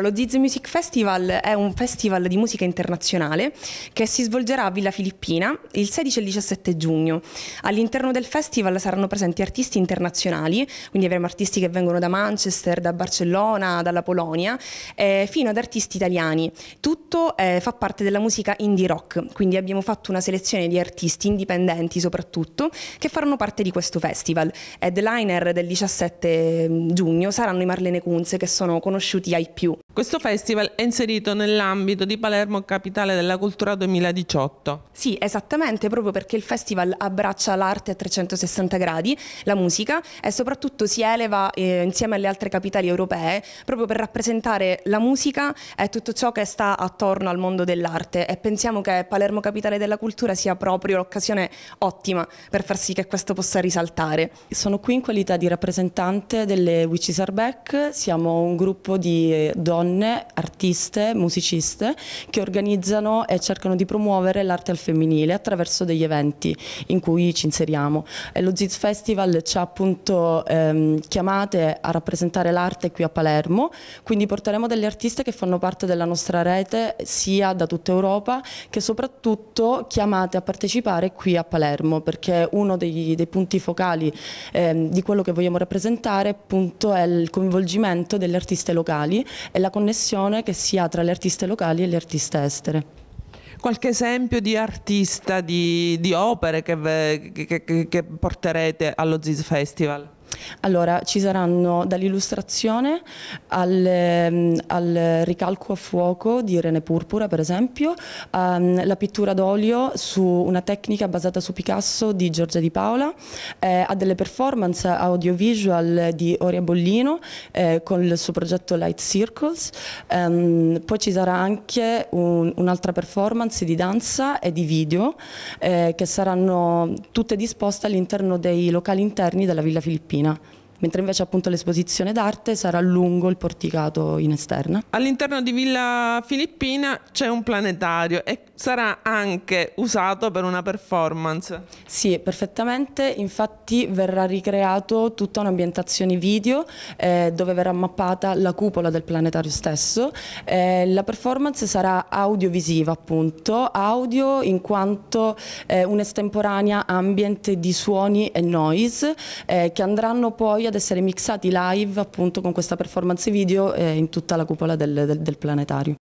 Lo Ziz Music Festival è un festival di musica internazionale che si svolgerà a Villa Filippina il 16 e il 17 giugno. All'interno del festival saranno presenti artisti internazionali, quindi avremo artisti che vengono da Manchester, da Barcellona, dalla Polonia, eh, fino ad artisti italiani. Tutto eh, fa parte della musica indie rock, quindi abbiamo fatto una selezione di artisti indipendenti soprattutto che faranno parte di questo festival. Headliner del 17 mm, giugno saranno i Marlene Kunze che sono conosciuti ai più. Questo festival è inserito nell'ambito di Palermo Capitale della Cultura 2018. Sì, esattamente, proprio perché il festival abbraccia l'arte a 360 gradi, la musica e soprattutto si eleva eh, insieme alle altre capitali europee proprio per rappresentare la musica e tutto ciò che sta attorno al mondo dell'arte e pensiamo che Palermo Capitale della Cultura sia proprio l'occasione ottima per far sì che questo possa risaltare. Sono qui in qualità di rappresentante delle Witches Are Back, siamo un gruppo di eh, donne donne, artiste, musiciste che organizzano e cercano di promuovere l'arte al femminile attraverso degli eventi in cui ci inseriamo. E lo Ziz Festival ci ha appunto ehm, chiamate a rappresentare l'arte qui a Palermo, quindi porteremo delle artiste che fanno parte della nostra rete sia da tutta Europa che soprattutto chiamate a partecipare qui a Palermo perché uno dei, dei punti focali ehm, di quello che vogliamo rappresentare appunto è il coinvolgimento delle artiste locali e la connessione che si ha tra le artiste locali e le artiste estere. Qualche esempio di artista, di, di opere che, che, che porterete allo Ziz Festival? Allora, ci saranno dall'illustrazione al, ehm, al, ricalco a fuoco di Irene Purpura, per esempio, um, la pittura d'olio su una tecnica basata su Picasso di Giorgia Di Paola, eh, a delle performance audiovisual di Oria Bollino eh, con il suo progetto Light Circles. Um, poi ci sarà anche un'altra performance di danza e di video eh, che saranno tutte disposte all'interno dei locali interni della Villa Filippina mentre invece appunto l'esposizione d'arte sarà lungo il porticato in esterna. All'interno di Villa Filippina c'è un planetario e sarà anche usato per una performance. Sì, perfettamente, infatti verrà ricreato tutta un'ambientazione video eh, dove verrà mappata la cupola del planetario stesso. Eh, la performance sarà audiovisiva appunto, audio in quanto eh, un'estemporanea ambient di suoni e noise eh, che andranno poi a ad essere mixati live appunto con questa performance video eh, in tutta la cupola del, del, del planetario.